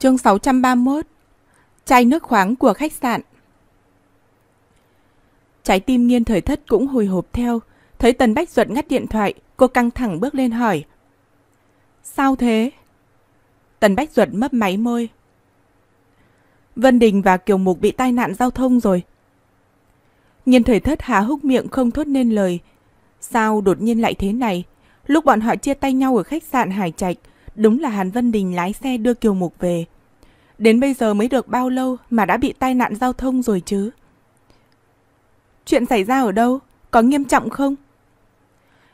Chương 631 Chai nước khoáng của khách sạn Trái tim nghiên thời thất cũng hồi hộp theo. Thấy Tần Bách Duật ngắt điện thoại, cô căng thẳng bước lên hỏi. Sao thế? Tần Bách Duật mấp máy môi. Vân Đình và Kiều Mục bị tai nạn giao thông rồi. Nhiên thời thất há húc miệng không thốt nên lời. Sao đột nhiên lại thế này? Lúc bọn họ chia tay nhau ở khách sạn Hải Trạch, Đúng là Hàn Vân Đình lái xe đưa Kiều Mục về. Đến bây giờ mới được bao lâu mà đã bị tai nạn giao thông rồi chứ? Chuyện xảy ra ở đâu? Có nghiêm trọng không?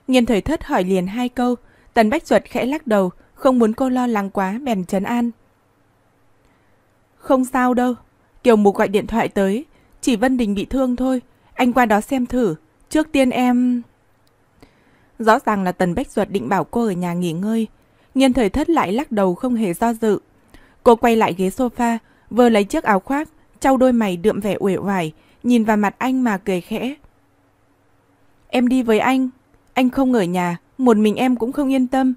Nghiên thời thất hỏi liền hai câu. Tần Bách Duật khẽ lắc đầu, không muốn cô lo lắng quá bèn trấn an. Không sao đâu. Kiều Mục gọi điện thoại tới. Chỉ Vân Đình bị thương thôi. Anh qua đó xem thử. Trước tiên em... Rõ ràng là Tần Bách Duật định bảo cô ở nhà nghỉ ngơi, Nghiên thời thất lại lắc đầu không hề do dự. Cô quay lại ghế sofa, vừa lấy chiếc áo khoác, trao đôi mày đượm vẻ uể oải, nhìn vào mặt anh mà cười khẽ. Em đi với anh, anh không ở nhà, một mình em cũng không yên tâm.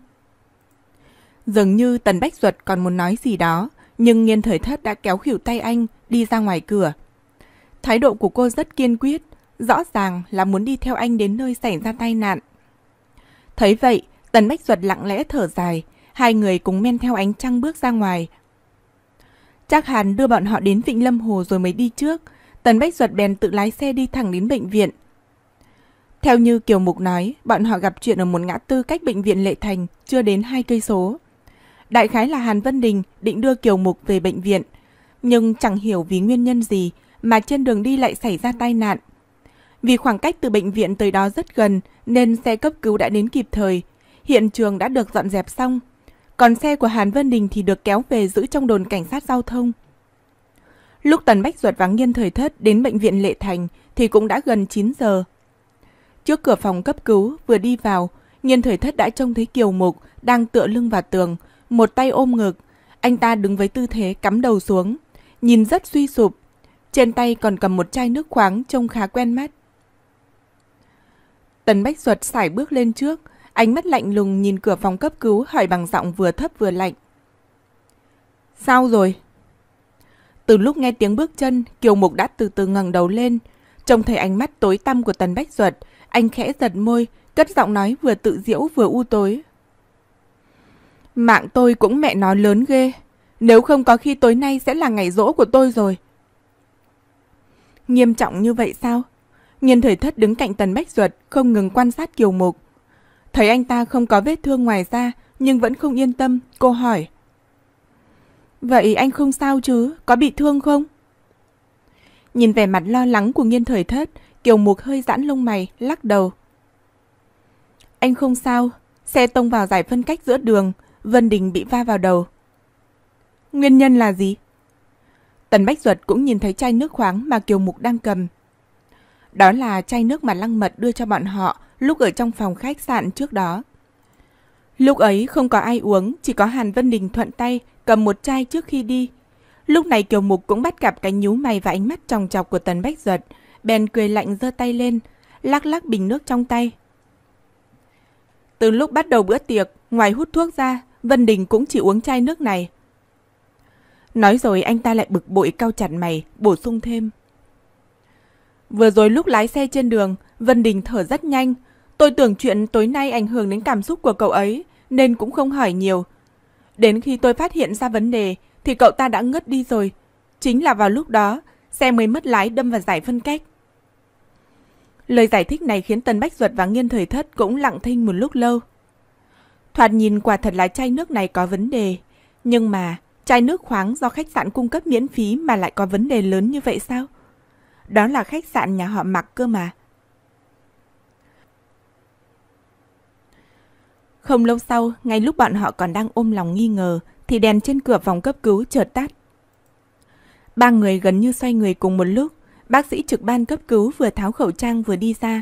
Dường như Tần Bách Duật còn muốn nói gì đó, nhưng nghiên thời thất đã kéo khỉu tay anh đi ra ngoài cửa. Thái độ của cô rất kiên quyết, rõ ràng là muốn đi theo anh đến nơi xảy ra tai nạn. Thấy vậy, Tần Bách Duật lặng lẽ thở dài, hai người cùng men theo ánh trăng bước ra ngoài. Trác Hàn đưa bọn họ đến Vịnh Lâm Hồ rồi mới đi trước, Tần Bách Duật bèn tự lái xe đi thẳng đến bệnh viện. Theo như Kiều Mục nói, bọn họ gặp chuyện ở một ngã tư cách bệnh viện Lệ Thành, chưa đến hai cây số. Đại khái là Hàn Vân Đình định đưa Kiều Mục về bệnh viện, nhưng chẳng hiểu vì nguyên nhân gì mà trên đường đi lại xảy ra tai nạn. Vì khoảng cách từ bệnh viện tới đó rất gần nên xe cấp cứu đã đến kịp thời, hiện trường đã được dọn dẹp xong. Còn xe của Hàn Vân Đình thì được kéo về giữ trong đồn cảnh sát giao thông. Lúc Tần Bách Duật và Nghiên Thời Thất đến bệnh viện Lệ Thành thì cũng đã gần 9 giờ. Trước cửa phòng cấp cứu vừa đi vào, Nghiên Thời Thất đã trông thấy Kiều Mục đang tựa lưng vào tường, một tay ôm ngực. Anh ta đứng với tư thế cắm đầu xuống, nhìn rất suy sụp. Trên tay còn cầm một chai nước khoáng trông khá quen mắt. Tần Bách Duật sải bước lên trước, Ánh mắt lạnh lùng nhìn cửa phòng cấp cứu hỏi bằng giọng vừa thấp vừa lạnh. Sao rồi? Từ lúc nghe tiếng bước chân, Kiều Mục đã từ từ ngẩng đầu lên. Trông thấy ánh mắt tối tăm của Tần Bách Duật, anh khẽ giật môi, cất giọng nói vừa tự diễu vừa u tối. Mạng tôi cũng mẹ nó lớn ghê. Nếu không có khi tối nay sẽ là ngày rỗ của tôi rồi. Nghiêm trọng như vậy sao? Nhìn thời thất đứng cạnh Tần Bách Duật, không ngừng quan sát Kiều Mục. Thấy anh ta không có vết thương ngoài da, nhưng vẫn không yên tâm, cô hỏi. Vậy anh không sao chứ? Có bị thương không? Nhìn vẻ mặt lo lắng của nghiên thời thất, Kiều Mục hơi giãn lông mày, lắc đầu. Anh không sao, xe tông vào giải phân cách giữa đường, Vân Đình bị va vào đầu. Nguyên nhân là gì? Tần Bách Duật cũng nhìn thấy chai nước khoáng mà Kiều Mục đang cầm. Đó là chai nước mà Lăng Mật đưa cho bọn họ lúc ở trong phòng khách sạn trước đó. Lúc ấy không có ai uống, chỉ có Hàn Vân Đình thuận tay cầm một chai trước khi đi. Lúc này Kiều Mục cũng bắt gặp cái nhú mày và ánh mắt tròng trọc của Tần Bách giật, bèn cười lạnh giơ tay lên, lắc lắc bình nước trong tay. Từ lúc bắt đầu bữa tiệc, ngoài hút thuốc ra, Vân Đình cũng chỉ uống chai nước này. Nói rồi anh ta lại bực bội cao chặt mày, bổ sung thêm. Vừa rồi lúc lái xe trên đường, Vân Đình thở rất nhanh, Tôi tưởng chuyện tối nay ảnh hưởng đến cảm xúc của cậu ấy, nên cũng không hỏi nhiều. Đến khi tôi phát hiện ra vấn đề, thì cậu ta đã ngất đi rồi. Chính là vào lúc đó, xe mới mất lái đâm vào giải phân cách. Lời giải thích này khiến Tân Bách Duật và Nghiên Thời Thất cũng lặng thinh một lúc lâu. Thoạt nhìn quả thật là chai nước này có vấn đề. Nhưng mà, chai nước khoáng do khách sạn cung cấp miễn phí mà lại có vấn đề lớn như vậy sao? Đó là khách sạn nhà họ mặc cơ mà. Không lâu sau, ngay lúc bọn họ còn đang ôm lòng nghi ngờ, thì đèn trên cửa phòng cấp cứu chợt tắt. Ba người gần như xoay người cùng một lúc, bác sĩ trực ban cấp cứu vừa tháo khẩu trang vừa đi ra.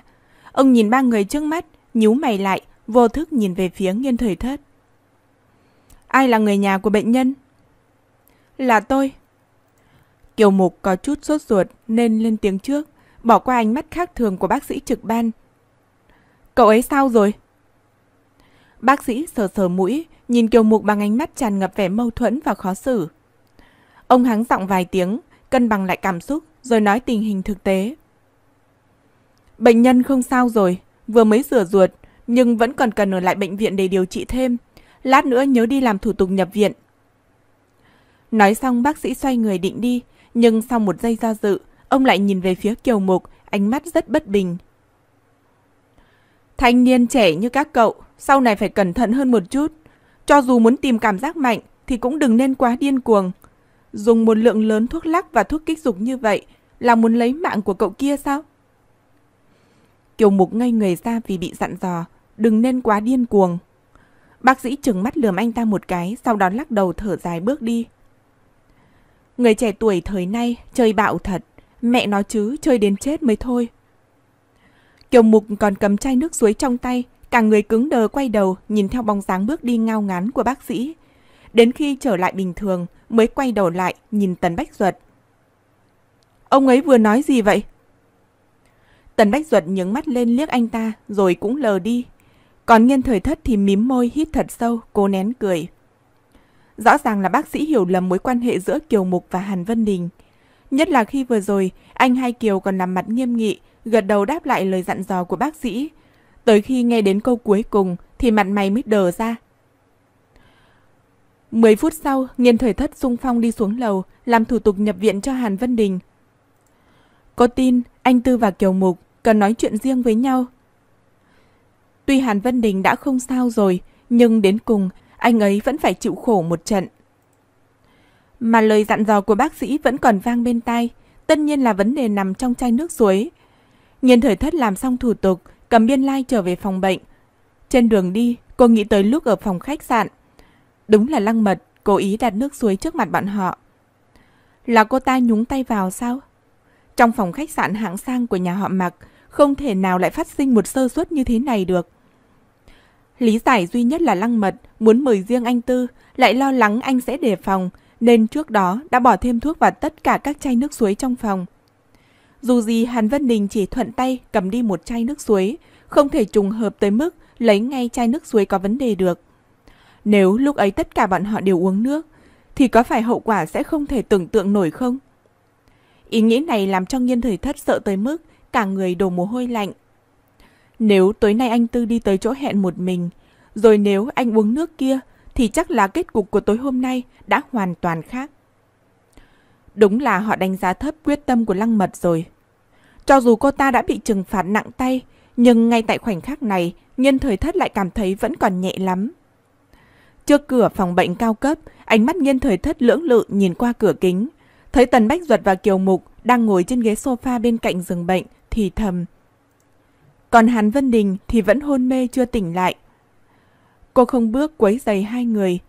Ông nhìn ba người trước mắt, nhíu mày lại, vô thức nhìn về phía nghiên thời thất. Ai là người nhà của bệnh nhân? Là tôi. Kiều Mục có chút sốt ruột nên lên tiếng trước, bỏ qua ánh mắt khác thường của bác sĩ trực ban. Cậu ấy sao rồi? Bác sĩ sờ sờ mũi, nhìn Kiều Mục bằng ánh mắt tràn ngập vẻ mâu thuẫn và khó xử. Ông hắng giọng vài tiếng, cân bằng lại cảm xúc rồi nói tình hình thực tế. Bệnh nhân không sao rồi, vừa mới rửa ruột, nhưng vẫn còn cần ở lại bệnh viện để điều trị thêm. Lát nữa nhớ đi làm thủ tục nhập viện. Nói xong bác sĩ xoay người định đi, nhưng sau một giây do dự, ông lại nhìn về phía Kiều Mục, ánh mắt rất bất bình. Thanh niên trẻ như các cậu, sau này phải cẩn thận hơn một chút. Cho dù muốn tìm cảm giác mạnh thì cũng đừng nên quá điên cuồng. Dùng một lượng lớn thuốc lắc và thuốc kích dục như vậy là muốn lấy mạng của cậu kia sao? Kiều Mục ngây người ra vì bị dặn dò, đừng nên quá điên cuồng. Bác sĩ trừng mắt lườm anh ta một cái, sau đó lắc đầu thở dài bước đi. Người trẻ tuổi thời nay chơi bạo thật, mẹ nó chứ chơi đến chết mới thôi. Kiều Mục còn cầm chai nước suối trong tay, Cả người cứng đờ quay đầu nhìn theo bóng dáng bước đi ngao ngán của bác sĩ. Đến khi trở lại bình thường mới quay đầu lại nhìn Tần Bách Duật. Ông ấy vừa nói gì vậy? Tần Bách Duật nhướng mắt lên liếc anh ta rồi cũng lờ đi. Còn nghiên thời thất thì mím môi hít thật sâu, cố nén cười. Rõ ràng là bác sĩ hiểu lầm mối quan hệ giữa Kiều Mục và Hàn Vân Đình. Nhất là khi vừa rồi, anh hai Kiều còn nằm mặt nghiêm nghị, gật đầu đáp lại lời dặn dò của bác sĩ, Tới khi nghe đến câu cuối cùng thì mặt mày mới đờ ra. Mười phút sau, nghiên thời thất sung phong đi xuống lầu, làm thủ tục nhập viện cho Hàn Vân Đình. Có tin, anh Tư và Kiều Mục cần nói chuyện riêng với nhau. Tuy Hàn Vân Đình đã không sao rồi, nhưng đến cùng, anh ấy vẫn phải chịu khổ một trận. Mà lời dặn dò của bác sĩ vẫn còn vang bên tai, tất nhiên là vấn đề nằm trong chai nước suối. Nghiên thời thất làm xong thủ tục, cầm biên lai like trở về phòng bệnh. Trên đường đi, cô nghĩ tới lúc ở phòng khách sạn. Đúng là lăng mật, cố ý đặt nước suối trước mặt bọn họ. Là cô ta nhúng tay vào sao? Trong phòng khách sạn hạng sang của nhà họ mặc không thể nào lại phát sinh một sơ suất như thế này được. Lý giải duy nhất là lăng mật, muốn mời riêng anh Tư, lại lo lắng anh sẽ đề phòng, nên trước đó đã bỏ thêm thuốc vào tất cả các chai nước suối trong phòng. Dù gì Hàn Vân Đình chỉ thuận tay cầm đi một chai nước suối, không thể trùng hợp tới mức lấy ngay chai nước suối có vấn đề được. Nếu lúc ấy tất cả bọn họ đều uống nước, thì có phải hậu quả sẽ không thể tưởng tượng nổi không? Ý nghĩ này làm cho nghiên thời thất sợ tới mức cả người đổ mồ hôi lạnh. Nếu tối nay anh Tư đi tới chỗ hẹn một mình, rồi nếu anh uống nước kia, thì chắc là kết cục của tối hôm nay đã hoàn toàn khác. Đúng là họ đánh giá thấp quyết tâm của Lăng Mật rồi. Cho dù cô ta đã bị trừng phạt nặng tay, nhưng ngay tại khoảnh khắc này, nhân thời thất lại cảm thấy vẫn còn nhẹ lắm. Trước cửa phòng bệnh cao cấp, ánh mắt nhân thời thất lưỡng lự nhìn qua cửa kính. Thấy Tần Bách Duật và Kiều Mục đang ngồi trên ghế sofa bên cạnh giường bệnh, thì thầm. Còn Hàn Vân Đình thì vẫn hôn mê chưa tỉnh lại. Cô không bước quấy giày hai người,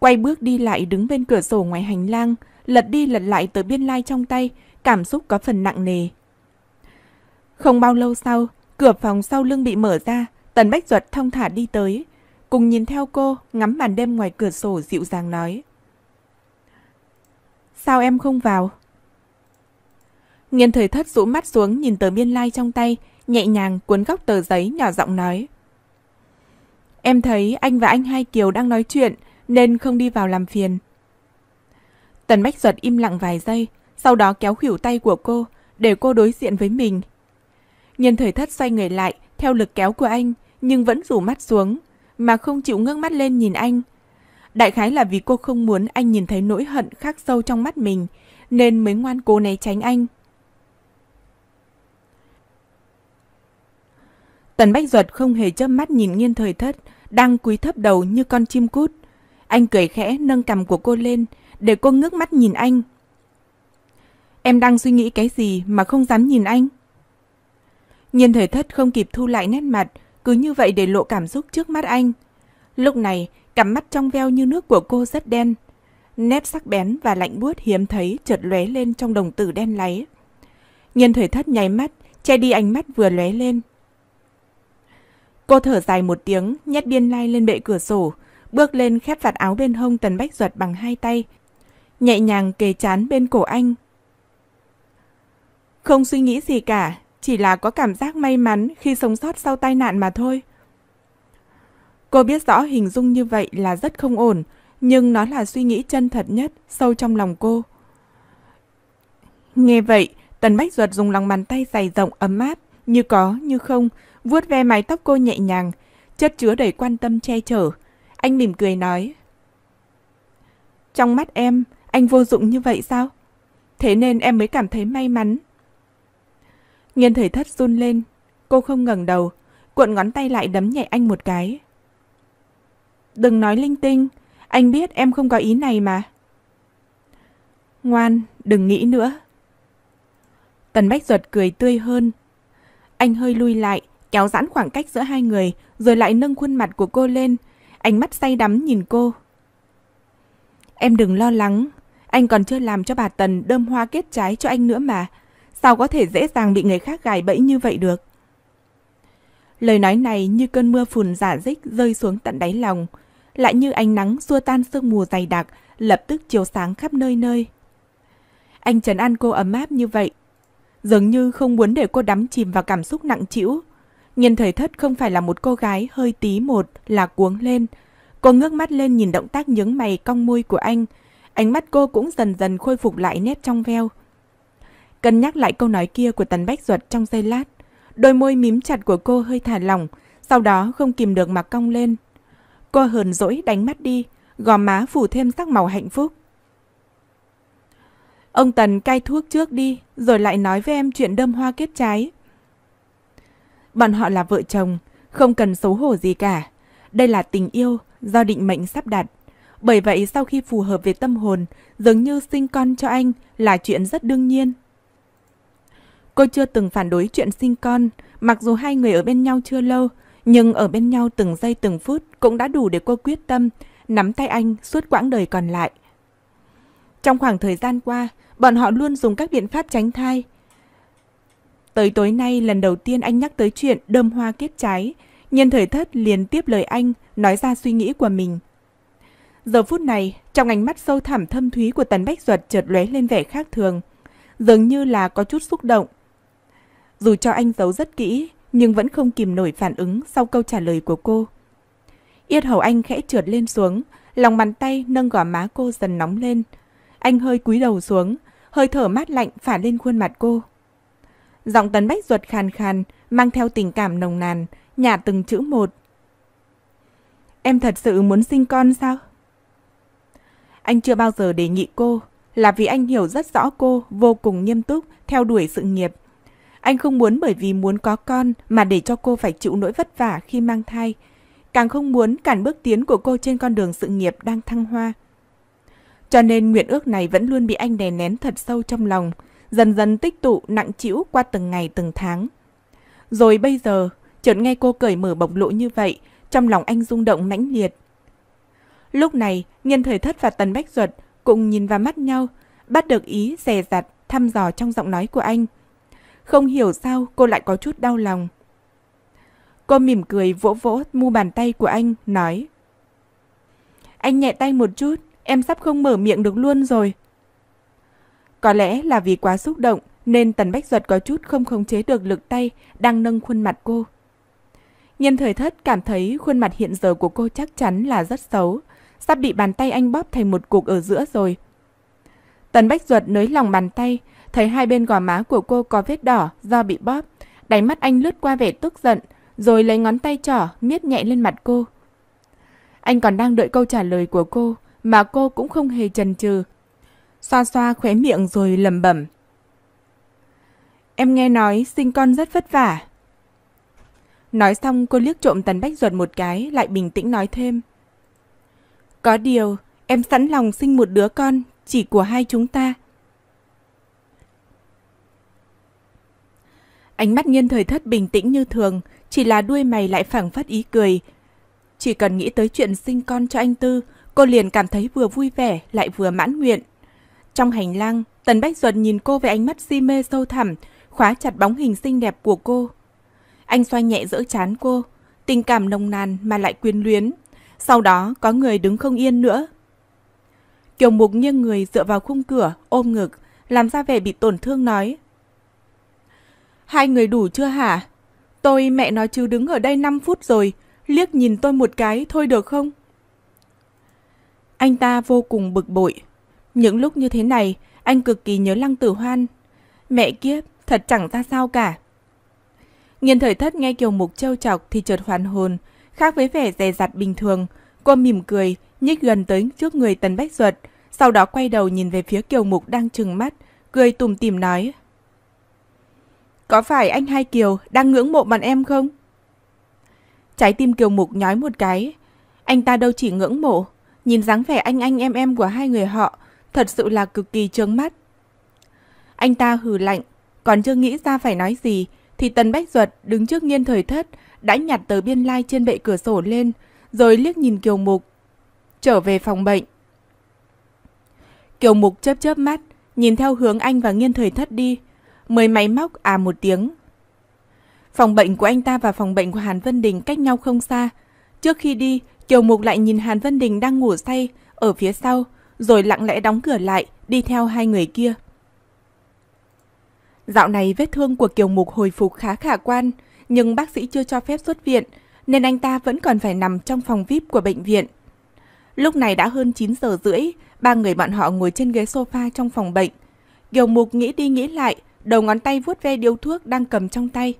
Quay bước đi lại đứng bên cửa sổ ngoài hành lang, lật đi lật lại tờ biên lai trong tay, cảm xúc có phần nặng nề. Không bao lâu sau, cửa phòng sau lưng bị mở ra, Tần Bách Duật thông thả đi tới, cùng nhìn theo cô, ngắm màn đêm ngoài cửa sổ dịu dàng nói. Sao em không vào? Nghiên thời thất rũ mắt xuống nhìn tờ biên lai trong tay, nhẹ nhàng cuốn góc tờ giấy nhỏ giọng nói. Em thấy anh và anh Hai Kiều đang nói chuyện, nên không đi vào làm phiền. Tần Bách Duật im lặng vài giây, sau đó kéo khỉu tay của cô, để cô đối diện với mình. Nhân thời thất xoay người lại, theo lực kéo của anh, nhưng vẫn rủ mắt xuống, mà không chịu ngước mắt lên nhìn anh. Đại khái là vì cô không muốn anh nhìn thấy nỗi hận khắc sâu trong mắt mình, nên mới ngoan cố né tránh anh. Tần Bách Duật không hề chớp mắt nhìn Nghiên Thời Thất, đang cúi thấp đầu như con chim cút. Anh cười khẽ nâng cằm của cô lên, để cô ngước mắt nhìn anh. Em đang suy nghĩ cái gì mà không dám nhìn anh? Nhiên thời thất không kịp thu lại nét mặt, cứ như vậy để lộ cảm xúc trước mắt anh. Lúc này, cặp mắt trong veo như nước của cô rất đen. Nét sắc bén và lạnh buốt hiếm thấy chợt lóe lên trong đồng tử đen láy. Nhân thời thất nháy mắt, che đi ánh mắt vừa lóe lên. Cô thở dài một tiếng, nhét biên lai lên bệ cửa sổ, bước lên khép vạt áo bên hông Tần Bách Duật bằng hai tay, nhẹ nhàng kề chán bên cổ anh. Không suy nghĩ gì cả, chỉ là có cảm giác may mắn khi sống sót sau tai nạn mà thôi. Cô biết rõ hình dung như vậy là rất không ổn, nhưng nó là suy nghĩ chân thật nhất sâu trong lòng cô. Nghe vậy, Tần Bách Duật dùng lòng bàn tay dày rộng ấm áp, như có, như không, vuốt ve mái tóc cô nhẹ nhàng, chất chứa đầy quan tâm che chở, anh mỉm cười nói. Trong mắt em, anh vô dụng như vậy sao? Thế nên em mới cảm thấy may mắn. Nghiên thời thất run lên, cô không ngẩng đầu, cuộn ngón tay lại đấm nhẹ anh một cái. Đừng nói linh tinh, anh biết em không có ý này mà. Ngoan, đừng nghĩ nữa. Tần Bách Duật cười tươi hơn. Anh hơi lui lại, kéo giãn khoảng cách giữa hai người, rồi lại nâng khuôn mặt của cô lên, ánh mắt say đắm nhìn cô. Em đừng lo lắng, anh còn chưa làm cho bà Tần đơm hoa kết trái cho anh nữa mà. Sao có thể dễ dàng bị người khác gài bẫy như vậy được? Lời nói này như cơn mưa phùn giả dích rơi xuống tận đáy lòng, lại như ánh nắng xua tan sương mù dày đặc, lập tức chiếu sáng khắp nơi nơi. Anh trấn an cô ấm áp như vậy, dường như không muốn để cô đắm chìm vào cảm xúc nặng trĩu, nhìn thời thất không phải là một cô gái hơi tí một là cuống lên. Cô ngước mắt lên nhìn động tác nhướng mày cong môi của anh. Ánh mắt cô cũng dần dần khôi phục lại nét trong veo. Cân nhắc lại câu nói kia của Tần Bách Duật trong giây lát. Đôi môi mím chặt của cô hơi thả lỏng, sau đó không kìm được mà cong lên. Cô hờn dỗi đánh mắt đi, gò má phủ thêm sắc màu hạnh phúc. Ông Tần cai thuốc trước đi, rồi lại nói với em chuyện đâm hoa kết trái. Bọn họ là vợ chồng, không cần xấu hổ gì cả. Đây là tình yêu do định mệnh sắp đặt. Bởi vậy sau khi phù hợp về tâm hồn, dường như sinh con cho anh là chuyện rất đương nhiên. Cô chưa từng phản đối chuyện sinh con, mặc dù hai người ở bên nhau chưa lâu, nhưng ở bên nhau từng giây từng phút cũng đã đủ để cô quyết tâm nắm tay anh suốt quãng đời còn lại. Trong khoảng thời gian qua, bọn họ luôn dùng các biện pháp tránh thai, Tới tối nay lần đầu tiên anh nhắc tới chuyện đơm hoa kết trái, nhân thời thất liền tiếp lời anh, nói ra suy nghĩ của mình. Giờ phút này, trong ánh mắt sâu thẳm thâm thúy của Tần Bách Duật chợt lóe lên vẻ khác thường, dường như là có chút xúc động. Dù cho anh giấu rất kỹ, nhưng vẫn không kìm nổi phản ứng sau câu trả lời của cô. Yết hầu anh khẽ trượt lên xuống, lòng bàn tay nâng gò má cô dần nóng lên. Anh hơi cúi đầu xuống, hơi thở mát lạnh phả lên khuôn mặt cô. Giọng Tấn Bách ruột khàn khàn, mang theo tình cảm nồng nàn, nhả từng chữ một. Em thật sự muốn sinh con sao? Anh chưa bao giờ đề nghị cô, là vì anh hiểu rất rõ cô vô cùng nghiêm túc theo đuổi sự nghiệp. Anh không muốn bởi vì muốn có con mà để cho cô phải chịu nỗi vất vả khi mang thai, càng không muốn cản bước tiến của cô trên con đường sự nghiệp đang thăng hoa. Cho nên nguyện ước này vẫn luôn bị anh đè nén thật sâu trong lòng, dần dần tích tụ nặng chịu qua từng ngày từng tháng. Rồi bây giờ, chợt nghe cô cởi mở bộc lộ như vậy, trong lòng anh rung động mãnh liệt. Lúc này, Nghiên Thời Thất và Tần Bách ruột cùng nhìn vào mắt nhau, bắt được ý dè dặt, thăm dò trong giọng nói của anh. Không hiểu sao cô lại có chút đau lòng. Cô mỉm cười vỗ vỗ mu bàn tay của anh, nói. Anh nhẹ tay một chút, em sắp không mở miệng được luôn rồi. Có lẽ là vì quá xúc động nên Tần Bách Duật có chút không khống chế được lực tay đang nâng khuôn mặt cô. Nhân thời thất cảm thấy khuôn mặt hiện giờ của cô chắc chắn là rất xấu, sắp bị bàn tay anh bóp thành một cục ở giữa rồi. Tần Bách Duật nới lòng bàn tay, thấy hai bên gò má của cô có vết đỏ do bị bóp. Đáy mắt anh lướt qua vẻ tức giận, rồi lấy ngón tay trỏ miết nhẹ lên mặt cô. Anh còn đang đợi câu trả lời của cô, mà cô cũng không hề chần chừ, xoa xoa khóe miệng rồi lầm bẩm. Em nghe nói sinh con rất vất vả. Nói xong cô liếc trộm Tần Bách ruột một cái lại bình tĩnh nói thêm. Có điều, em sẵn lòng sinh một đứa con chỉ của hai chúng ta. Ánh mắt nhiên thời thất bình tĩnh như thường, chỉ là đuôi mày lại phảng phất ý cười. Chỉ cần nghĩ tới chuyện sinh con cho anh Tư, cô liền cảm thấy vừa vui vẻ lại vừa mãn nguyện. Trong hành lang, Tần Bách Duật nhìn cô với ánh mắt si mê sâu thẳm, khóa chặt bóng hình xinh đẹp của cô. Anh xoay nhẹ giữa chán cô, tình cảm nồng nàn mà lại quyến luyến. Sau đó có người đứng không yên nữa. Kiều Mục nghiêng người dựa vào khung cửa, ôm ngực, làm ra vẻ bị tổn thương nói. Hai người đủ chưa hả? Tôi mẹ nói chứ đứng ở đây 5 phút rồi, liếc nhìn tôi một cái thôi được không? Anh ta vô cùng bực bội, những lúc như thế này, anh cực kỳ nhớ Lăng Tử Hoan. Mẹ kiếp, thật chẳng ra sao cả. nghiền thời thất nghe Kiều Mục trêu chọc thì chợt hoàn hồn, khác với vẻ dè dặt bình thường. Cô mỉm cười, nhích gần tới trước người Tần Bách Duật, sau đó quay đầu nhìn về phía Kiều Mục đang trừng mắt, cười tùm tìm nói. Có phải anh Hai Kiều đang ngưỡng mộ bọn em không? Trái tim Kiều Mục nhói một cái. Anh ta đâu chỉ ngưỡng mộ, nhìn dáng vẻ anh anh em em của hai người họ thật sự là cực kỳ trướng mắt. Anh ta hừ lạnh, còn chưa nghĩ ra phải nói gì, thì Tần Bách Duật đứng trước nghiên thời thất, đã nhặt tờ biên lai like trên bệ cửa sổ lên, rồi liếc nhìn Kiều Mục. Trở về phòng bệnh. Kiều Mục chớp chớp mắt, nhìn theo hướng anh và nghiên thời thất đi, mới máy móc à một tiếng. Phòng bệnh của anh ta và phòng bệnh của Hàn Vân Đình cách nhau không xa. Trước khi đi, Kiều Mục lại nhìn Hàn Vân Đình đang ngủ say ở phía sau, rồi lặng lẽ đóng cửa lại, đi theo hai người kia. Dạo này vết thương của Kiều Mục hồi phục khá khả quan, nhưng bác sĩ chưa cho phép xuất viện, nên anh ta vẫn còn phải nằm trong phòng VIP của bệnh viện. Lúc này đã hơn 9 giờ rưỡi, ba người bọn họ ngồi trên ghế sofa trong phòng bệnh. Kiều Mục nghĩ đi nghĩ lại, đầu ngón tay vuốt ve điếu thuốc đang cầm trong tay.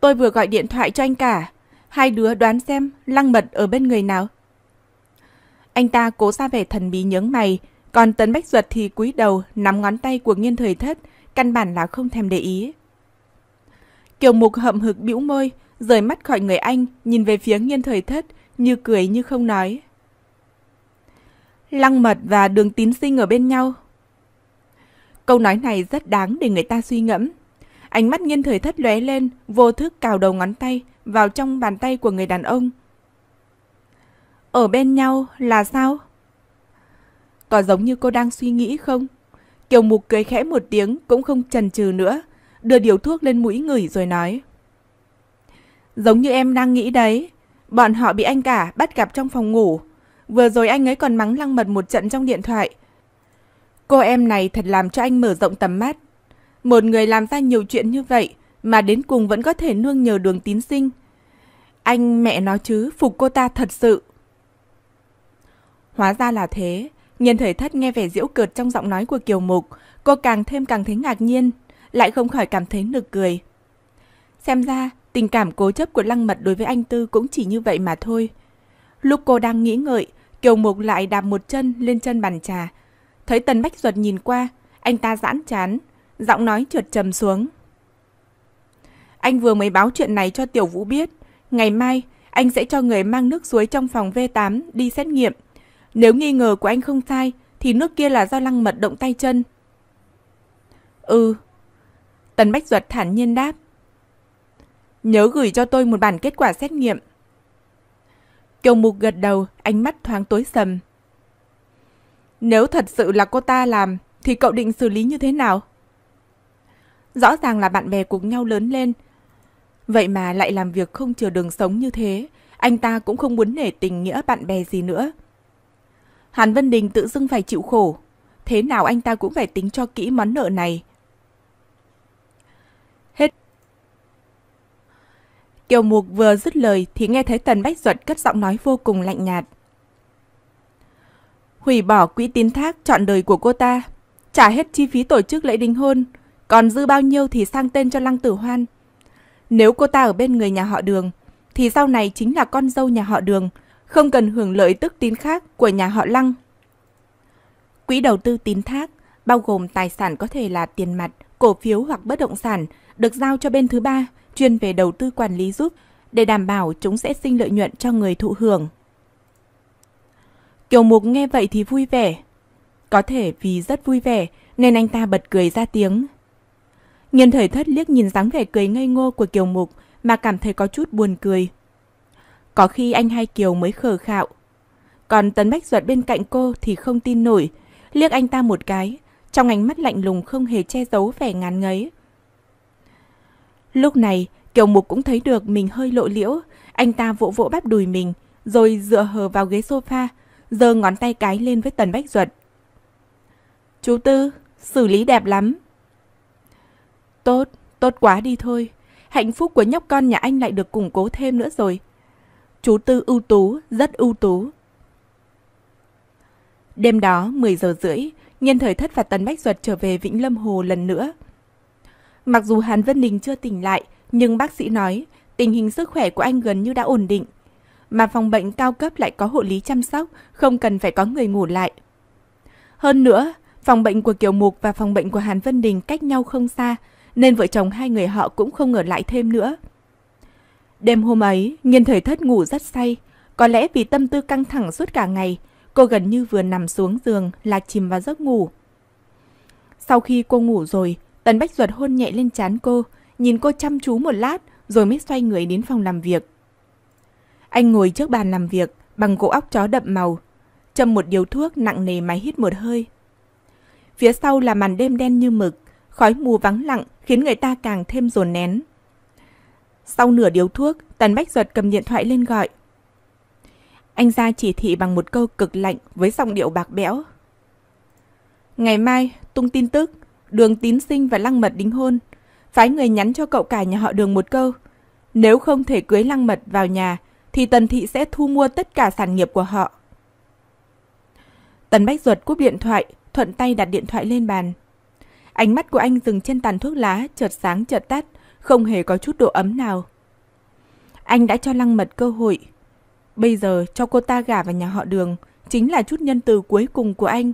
Tôi vừa gọi điện thoại cho anh cả, hai đứa đoán xem Lăng Mật ở bên người nào. Anh ta cố ra vẻ thần bí nhướng mày, còn Tấn Bách Duật thì cúi đầu nắm ngón tay của nghiên thời thất, căn bản là không thèm để ý. Kiều Mục hậm hực bĩu môi, rời mắt khỏi người anh, nhìn về phía nghiên thời thất, như cười như không nói. Lăng mật và đường tín sinh ở bên nhau. Câu nói này rất đáng để người ta suy ngẫm. Ánh mắt nghiên thời thất lóe lên, vô thức cào đầu ngón tay vào trong bàn tay của người đàn ông, ở bên nhau là sao? Có giống như cô đang suy nghĩ không? Kiều Mục cười khẽ một tiếng cũng không chần chừ nữa, đưa điều thuốc lên mũi người rồi nói. Giống như em đang nghĩ đấy, bọn họ bị anh cả bắt gặp trong phòng ngủ. Vừa rồi anh ấy còn mắng lăng mật một trận trong điện thoại. Cô em này thật làm cho anh mở rộng tầm mắt. Một người làm ra nhiều chuyện như vậy mà đến cùng vẫn có thể nương nhờ đường tín sinh. Anh mẹ nó chứ, phục cô ta thật sự. Hóa ra là thế, Nhân thời thất nghe vẻ diễu cợt trong giọng nói của Kiều Mục, cô càng thêm càng thấy ngạc nhiên, lại không khỏi cảm thấy nực cười. Xem ra, tình cảm cố chấp của Lăng Mật đối với anh Tư cũng chỉ như vậy mà thôi. Lúc cô đang nghĩ ngợi, Kiều Mục lại đạp một chân lên chân bàn trà. Thấy Tần Bách Duật nhìn qua, anh ta giãn chán, giọng nói trượt trầm xuống. Anh vừa mới báo chuyện này cho Tiểu Vũ biết. Ngày mai, anh sẽ cho người mang nước suối trong phòng V8 đi xét nghiệm nếu nghi ngờ của anh không sai, thì nước kia là do lăng mật động tay chân. Ừ. Tần Bách Duật thản nhiên đáp. Nhớ gửi cho tôi một bản kết quả xét nghiệm. Kiều Mục gật đầu, ánh mắt thoáng tối sầm. Nếu thật sự là cô ta làm, thì cậu định xử lý như thế nào? Rõ ràng là bạn bè cùng nhau lớn lên. Vậy mà lại làm việc không chờ đường sống như thế, anh ta cũng không muốn nể tình nghĩa bạn bè gì nữa. Hàn Vân Đình tự dưng phải chịu khổ. Thế nào anh ta cũng phải tính cho kỹ món nợ này. Hết. Kiều Mục vừa dứt lời thì nghe thấy Tần Bách Duật cất giọng nói vô cùng lạnh nhạt. Hủy bỏ quỹ tín thác chọn đời của cô ta, trả hết chi phí tổ chức lễ đính hôn, còn dư bao nhiêu thì sang tên cho Lăng Tử Hoan. Nếu cô ta ở bên người nhà họ Đường, thì sau này chính là con dâu nhà họ Đường, không cần hưởng lợi tức tín khác của nhà họ Lăng. Quỹ đầu tư tín thác bao gồm tài sản có thể là tiền mặt, cổ phiếu hoặc bất động sản được giao cho bên thứ ba chuyên về đầu tư quản lý giúp để đảm bảo chúng sẽ sinh lợi nhuận cho người thụ hưởng. Kiều Mục nghe vậy thì vui vẻ. Có thể vì rất vui vẻ nên anh ta bật cười ra tiếng. Nhân thời thất liếc nhìn dáng vẻ cười ngây ngô của Kiều Mục mà cảm thấy có chút buồn cười. Có khi anh Hai Kiều mới khờ khạo. Còn Tấn Bách Duật bên cạnh cô thì không tin nổi. Liếc anh ta một cái, trong ánh mắt lạnh lùng không hề che giấu vẻ ngán ngấy. Lúc này, Kiều Mục cũng thấy được mình hơi lộ liễu. Anh ta vỗ vỗ bắp đùi mình, rồi dựa hờ vào ghế sofa, giơ ngón tay cái lên với Tần Bách Duật. Chú Tư, xử lý đẹp lắm. Tốt, tốt quá đi thôi. Hạnh phúc của nhóc con nhà anh lại được củng cố thêm nữa rồi chú Tư ưu tú, rất ưu tú. Đêm đó, 10 giờ rưỡi, nhân thời thất và Tấn Bách Duật trở về Vĩnh Lâm Hồ lần nữa. Mặc dù Hàn Vân Đình chưa tỉnh lại, nhưng bác sĩ nói tình hình sức khỏe của anh gần như đã ổn định. Mà phòng bệnh cao cấp lại có hộ lý chăm sóc, không cần phải có người ngủ lại. Hơn nữa, phòng bệnh của Kiều Mục và phòng bệnh của Hàn Vân Đình cách nhau không xa, nên vợ chồng hai người họ cũng không ở lại thêm nữa. Đêm hôm ấy, nghiên thời thất ngủ rất say. Có lẽ vì tâm tư căng thẳng suốt cả ngày, cô gần như vừa nằm xuống giường là chìm vào giấc ngủ. Sau khi cô ngủ rồi, Tần Bách Duật hôn nhẹ lên chán cô, nhìn cô chăm chú một lát rồi mới xoay người đến phòng làm việc. Anh ngồi trước bàn làm việc bằng gỗ óc chó đậm màu, châm một điếu thuốc nặng nề mà hít một hơi. Phía sau là màn đêm đen như mực, khói mù vắng lặng khiến người ta càng thêm dồn nén. Sau nửa điếu thuốc, Tần Bách Duật cầm điện thoại lên gọi. Anh ra chỉ thị bằng một câu cực lạnh với giọng điệu bạc bẽo. Ngày mai, tung tin tức, đường tín sinh và lăng mật đính hôn. Phái người nhắn cho cậu cả nhà họ đường một câu. Nếu không thể cưới lăng mật vào nhà, thì Tần Thị sẽ thu mua tất cả sản nghiệp của họ. Tần Bách Duật cúp điện thoại, thuận tay đặt điện thoại lên bàn. Ánh mắt của anh dừng trên tàn thuốc lá, chợt sáng chợt tắt, không hề có chút độ ấm nào. Anh đã cho Lăng Mật cơ hội. Bây giờ cho cô ta gả vào nhà họ đường chính là chút nhân từ cuối cùng của anh.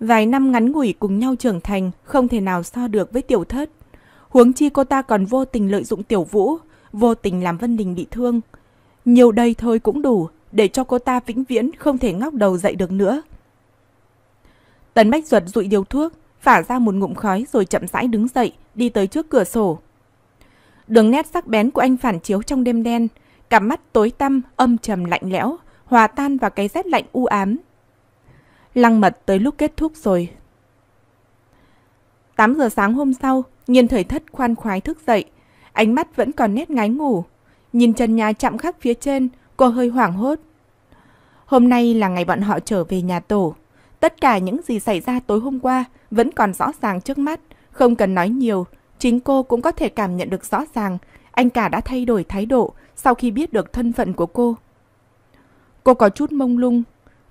Vài năm ngắn ngủi cùng nhau trưởng thành không thể nào so được với tiểu thất. Huống chi cô ta còn vô tình lợi dụng tiểu vũ, vô tình làm Vân Đình bị thương. Nhiều đây thôi cũng đủ để cho cô ta vĩnh viễn không thể ngóc đầu dậy được nữa. Tần Bách Duật rụi điều thuốc, phả ra một ngụm khói rồi chậm rãi đứng dậy, đi tới trước cửa sổ. Đường nét sắc bén của anh phản chiếu trong đêm đen, cặp mắt tối tăm, âm trầm lạnh lẽo, hòa tan vào cái rét lạnh u ám. Lăng mật tới lúc kết thúc rồi. 8 giờ sáng hôm sau, nhiên thời thất khoan khoái thức dậy, ánh mắt vẫn còn nét ngái ngủ. Nhìn trần nhà chạm khắc phía trên, cô hơi hoảng hốt. Hôm nay là ngày bọn họ trở về nhà tổ. Tất cả những gì xảy ra tối hôm qua vẫn còn rõ ràng trước mắt, không cần nói nhiều, chính cô cũng có thể cảm nhận được rõ ràng anh cả đã thay đổi thái độ sau khi biết được thân phận của cô. Cô có chút mông lung,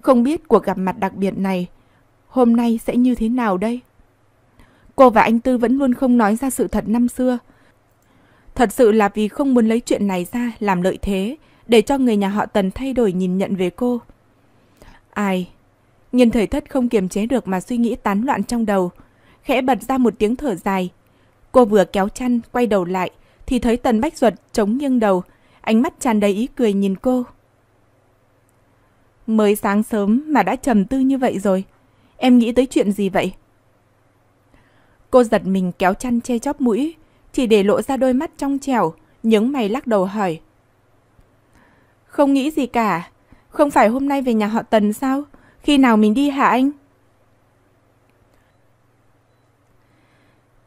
không biết cuộc gặp mặt đặc biệt này hôm nay sẽ như thế nào đây. Cô và anh Tư vẫn luôn không nói ra sự thật năm xưa. Thật sự là vì không muốn lấy chuyện này ra làm lợi thế để cho người nhà họ Tần thay đổi nhìn nhận về cô. Ai, nhìn thời thất không kiềm chế được mà suy nghĩ tán loạn trong đầu, khẽ bật ra một tiếng thở dài. Cô vừa kéo chăn, quay đầu lại, thì thấy Tần Bách Duật chống nghiêng đầu, ánh mắt tràn đầy ý cười nhìn cô. Mới sáng sớm mà đã trầm tư như vậy rồi, em nghĩ tới chuyện gì vậy? Cô giật mình kéo chăn che chóp mũi, chỉ để lộ ra đôi mắt trong trẻo, nhướng mày lắc đầu hỏi. Không nghĩ gì cả, không phải hôm nay về nhà họ Tần sao? Khi nào mình đi hả anh?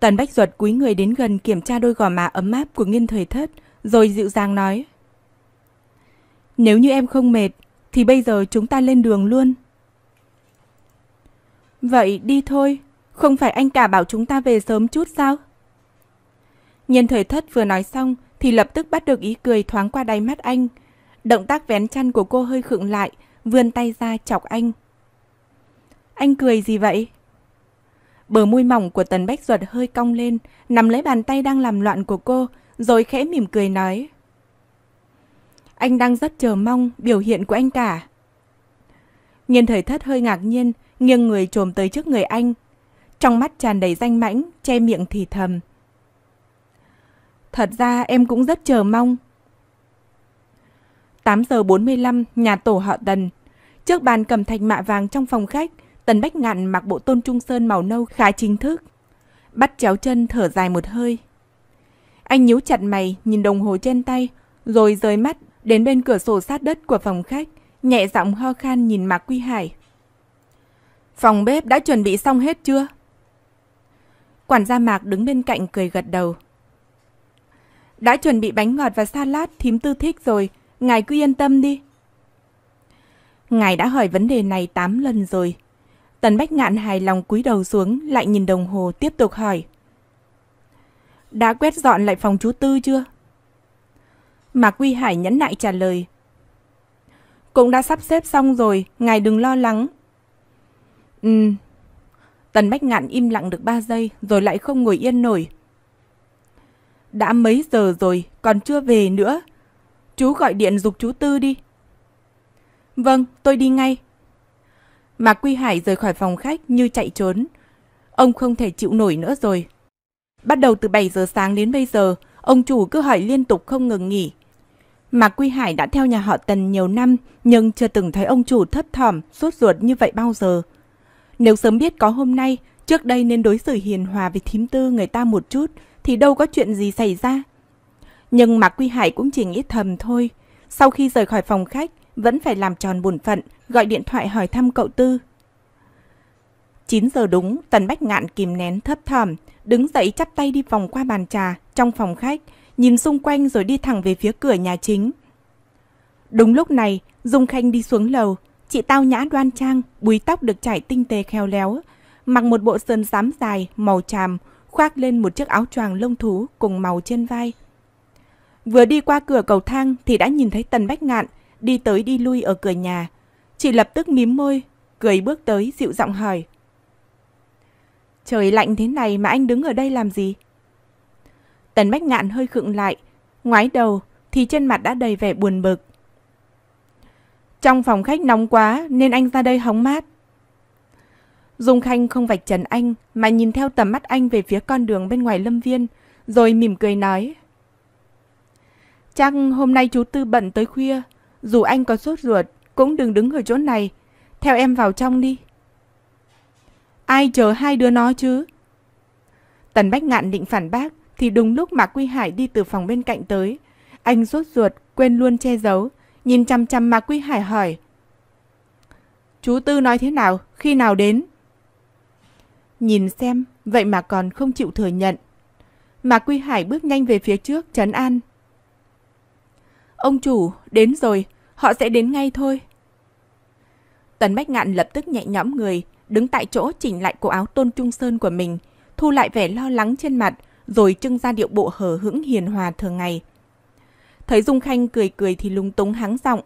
Tần Bách Duật cúi người đến gần kiểm tra đôi gò má ấm áp của nghiên thời thất, rồi dịu dàng nói. Nếu như em không mệt, thì bây giờ chúng ta lên đường luôn. Vậy đi thôi, không phải anh cả bảo chúng ta về sớm chút sao? Nhân thời thất vừa nói xong thì lập tức bắt được ý cười thoáng qua đáy mắt anh. Động tác vén chăn của cô hơi khựng lại, vươn tay ra chọc anh anh cười gì vậy? Bờ môi mỏng của Tần Bách Duật hơi cong lên, nắm lấy bàn tay đang làm loạn của cô, rồi khẽ mỉm cười nói. Anh đang rất chờ mong biểu hiện của anh cả. Nhiên thời thất hơi ngạc nhiên, nghiêng người trồm tới trước người anh. Trong mắt tràn đầy danh mãnh, che miệng thì thầm. Thật ra em cũng rất chờ mong. 8 giờ 45, nhà tổ họ Tần. Trước bàn cầm thạch mạ vàng trong phòng khách, Tần Bách Ngạn mặc bộ tôn trung sơn màu nâu khá chính thức. Bắt chéo chân thở dài một hơi. Anh nhíu chặt mày nhìn đồng hồ trên tay, rồi rời mắt đến bên cửa sổ sát đất của phòng khách, nhẹ giọng ho khan nhìn Mạc Quy Hải. Phòng bếp đã chuẩn bị xong hết chưa? Quản gia Mạc đứng bên cạnh cười gật đầu. Đã chuẩn bị bánh ngọt và salad thím tư thích rồi, ngài cứ yên tâm đi. Ngài đã hỏi vấn đề này 8 lần rồi, Tần Bách Ngạn hài lòng cúi đầu xuống, lại nhìn đồng hồ tiếp tục hỏi. Đã quét dọn lại phòng chú Tư chưa? Mạc Quy Hải nhẫn nại trả lời. Cũng đã sắp xếp xong rồi, ngài đừng lo lắng. Ừ. Tần Bách Ngạn im lặng được 3 giây rồi lại không ngồi yên nổi. Đã mấy giờ rồi, còn chưa về nữa. Chú gọi điện dục chú Tư đi. Vâng, tôi đi ngay. Mạc Quy Hải rời khỏi phòng khách như chạy trốn. Ông không thể chịu nổi nữa rồi. Bắt đầu từ 7 giờ sáng đến bây giờ, ông chủ cứ hỏi liên tục không ngừng nghỉ. Mạc Quy Hải đã theo nhà họ Tần nhiều năm nhưng chưa từng thấy ông chủ thất thỏm, suốt ruột như vậy bao giờ. Nếu sớm biết có hôm nay, trước đây nên đối xử hiền hòa với thím tư người ta một chút thì đâu có chuyện gì xảy ra. Nhưng Mạc Quy Hải cũng chỉ nghĩ thầm thôi. Sau khi rời khỏi phòng khách, vẫn phải làm tròn bổn phận gọi điện thoại hỏi thăm cậu Tư. 9 giờ đúng, Tần Bách Ngạn kìm nén thấp thỏm, đứng dậy chắp tay đi vòng qua bàn trà trong phòng khách, nhìn xung quanh rồi đi thẳng về phía cửa nhà chính. Đúng lúc này, Dung Khanh đi xuống lầu, chị tao nhã đoan trang, búi tóc được chải tinh tế khéo léo, mặc một bộ sườn xám dài màu tràm, khoác lên một chiếc áo choàng lông thú cùng màu trên vai. Vừa đi qua cửa cầu thang thì đã nhìn thấy Tần Bách Ngạn đi tới đi lui ở cửa nhà, Chị lập tức mím môi, cười bước tới dịu giọng hỏi. Trời lạnh thế này mà anh đứng ở đây làm gì? Tần Bách Ngạn hơi khựng lại, ngoái đầu thì trên mặt đã đầy vẻ buồn bực. Trong phòng khách nóng quá nên anh ra đây hóng mát. Dung Khanh không vạch trần anh mà nhìn theo tầm mắt anh về phía con đường bên ngoài lâm viên, rồi mỉm cười nói. Chắc hôm nay chú Tư bận tới khuya, dù anh có sốt ruột cũng đừng đứng ở chỗ này. Theo em vào trong đi. Ai chờ hai đứa nó chứ? Tần Bách Ngạn định phản bác thì đúng lúc Mạc Quy Hải đi từ phòng bên cạnh tới. Anh rốt ruột, quên luôn che giấu, nhìn chăm chăm Mạc Quy Hải hỏi. Chú Tư nói thế nào, khi nào đến? Nhìn xem, vậy mà còn không chịu thừa nhận. Mạc Quy Hải bước nhanh về phía trước, trấn an. Ông chủ, đến rồi, Họ sẽ đến ngay thôi. Tần Bách Ngạn lập tức nhẹ nhõm người, đứng tại chỗ chỉnh lại cổ áo tôn trung sơn của mình, thu lại vẻ lo lắng trên mặt, rồi trưng ra điệu bộ hờ hững hiền hòa thường ngày. Thấy Dung Khanh cười cười thì lung túng hắng giọng.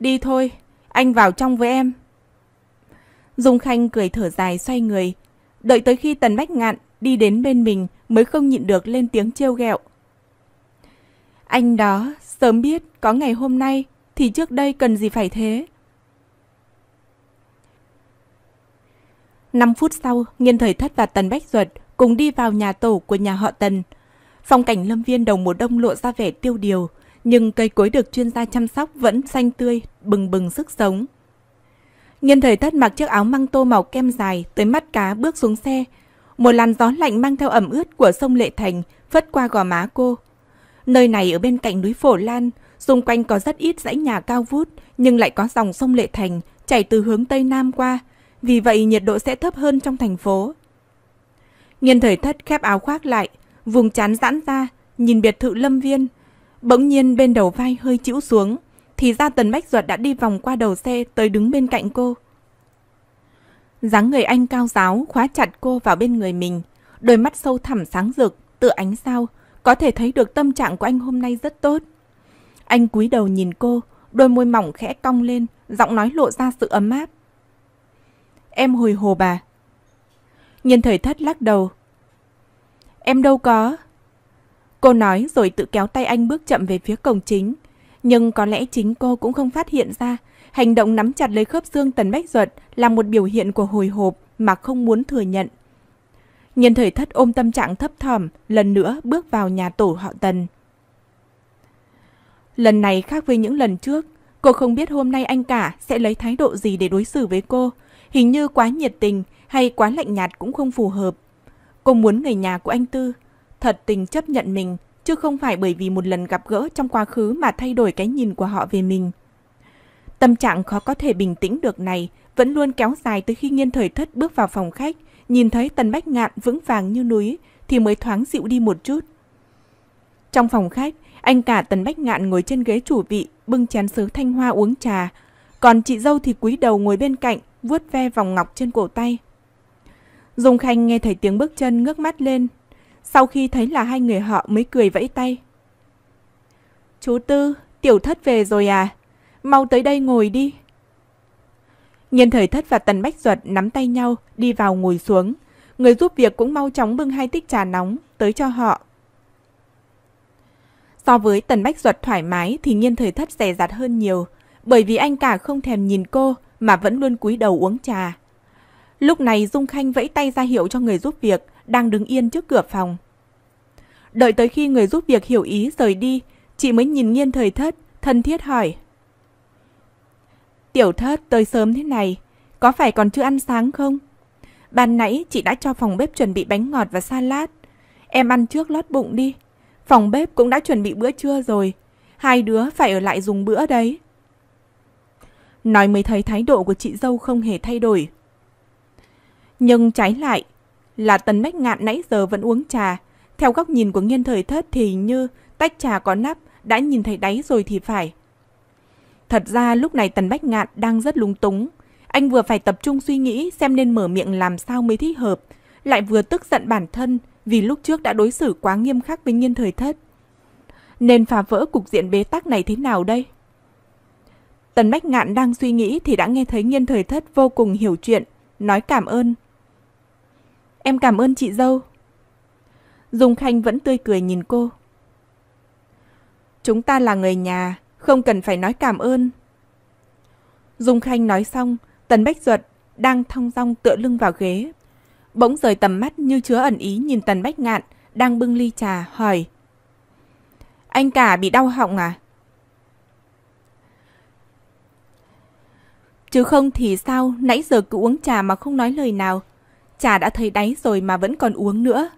Đi thôi, anh vào trong với em. Dung Khanh cười thở dài xoay người, đợi tới khi Tần Bách Ngạn đi đến bên mình mới không nhịn được lên tiếng trêu ghẹo. Anh đó Sớm biết có ngày hôm nay thì trước đây cần gì phải thế. 5 phút sau, Nghiên Thời Thất và Tần Bách Duật cùng đi vào nhà tổ của nhà họ Tần. Phong cảnh lâm viên đầu mùa đông lộ ra vẻ tiêu điều, nhưng cây cối được chuyên gia chăm sóc vẫn xanh tươi, bừng bừng sức sống. Nghiên Thời Thất mặc chiếc áo măng tô màu kem dài tới mắt cá bước xuống xe. Một làn gió lạnh mang theo ẩm ướt của sông Lệ Thành phất qua gò má cô. Nơi này ở bên cạnh núi Phổ Lan, xung quanh có rất ít dãy nhà cao vút, nhưng lại có dòng sông Lệ Thành chảy từ hướng Tây Nam qua, vì vậy nhiệt độ sẽ thấp hơn trong thành phố. Nghiên thời thất khép áo khoác lại, vùng chán giãn ra, nhìn biệt thự lâm viên. Bỗng nhiên bên đầu vai hơi chĩu xuống, thì ra Tần Bách Duật đã đi vòng qua đầu xe tới đứng bên cạnh cô. dáng người anh cao giáo khóa chặt cô vào bên người mình, đôi mắt sâu thẳm sáng rực, tựa ánh sao, có thể thấy được tâm trạng của anh hôm nay rất tốt. Anh cúi đầu nhìn cô, đôi môi mỏng khẽ cong lên, giọng nói lộ ra sự ấm áp. Em hồi hồ bà. Nhân thời thất lắc đầu. Em đâu có. Cô nói rồi tự kéo tay anh bước chậm về phía cổng chính. Nhưng có lẽ chính cô cũng không phát hiện ra, hành động nắm chặt lấy khớp xương Tần Bách ruột là một biểu hiện của hồi hộp mà không muốn thừa nhận. Nhân thời thất ôm tâm trạng thấp thỏm, lần nữa bước vào nhà tổ họ Tần. Lần này khác với những lần trước, cô không biết hôm nay anh cả sẽ lấy thái độ gì để đối xử với cô. Hình như quá nhiệt tình hay quá lạnh nhạt cũng không phù hợp. Cô muốn người nhà của anh Tư thật tình chấp nhận mình, chứ không phải bởi vì một lần gặp gỡ trong quá khứ mà thay đổi cái nhìn của họ về mình. Tâm trạng khó có thể bình tĩnh được này vẫn luôn kéo dài tới khi nghiên thời thất bước vào phòng khách, nhìn thấy Tần Bách Ngạn vững vàng như núi thì mới thoáng dịu đi một chút. Trong phòng khách, anh cả Tần Bách Ngạn ngồi trên ghế chủ vị, bưng chén sứ thanh hoa uống trà, còn chị dâu thì cúi đầu ngồi bên cạnh, vuốt ve vòng ngọc trên cổ tay. Dung Khanh nghe thấy tiếng bước chân ngước mắt lên, sau khi thấy là hai người họ mới cười vẫy tay. Chú Tư, tiểu thất về rồi à? Mau tới đây ngồi đi. Nhân thời thất và tần bách Duật nắm tay nhau, đi vào ngồi xuống. Người giúp việc cũng mau chóng bưng hai tích trà nóng tới cho họ. So với tần bách Duật thoải mái thì nghiên thời thất rẻ rạt hơn nhiều, bởi vì anh cả không thèm nhìn cô mà vẫn luôn cúi đầu uống trà. Lúc này Dung Khanh vẫy tay ra hiệu cho người giúp việc đang đứng yên trước cửa phòng. Đợi tới khi người giúp việc hiểu ý rời đi, chị mới nhìn nghiên thời thất, thân thiết hỏi. Tiểu thất tới sớm thế này, có phải còn chưa ăn sáng không? Ban nãy chị đã cho phòng bếp chuẩn bị bánh ngọt và salad. Em ăn trước lót bụng đi. Phòng bếp cũng đã chuẩn bị bữa trưa rồi. Hai đứa phải ở lại dùng bữa đấy. Nói mới thấy thái độ của chị dâu không hề thay đổi. Nhưng trái lại, là tần bách ngạn nãy giờ vẫn uống trà. Theo góc nhìn của nghiên thời thất thì như tách trà có nắp, đã nhìn thấy đáy rồi thì phải. Thật ra lúc này Tần Bách Ngạn đang rất lúng túng. Anh vừa phải tập trung suy nghĩ xem nên mở miệng làm sao mới thích hợp, lại vừa tức giận bản thân vì lúc trước đã đối xử quá nghiêm khắc với nhiên thời thất. Nên phá vỡ cục diện bế tắc này thế nào đây? Tần Bách Ngạn đang suy nghĩ thì đã nghe thấy nghiên thời thất vô cùng hiểu chuyện, nói cảm ơn. Em cảm ơn chị dâu. Dung Khanh vẫn tươi cười nhìn cô. Chúng ta là người nhà, không cần phải nói cảm ơn. Dung Khanh nói xong, Tần Bách Duật đang thong dong tựa lưng vào ghế. Bỗng rời tầm mắt như chứa ẩn ý nhìn Tần Bách Ngạn đang bưng ly trà hỏi. Anh cả bị đau họng à? Chứ không thì sao, nãy giờ cứ uống trà mà không nói lời nào. Trà đã thấy đáy rồi mà vẫn còn uống nữa.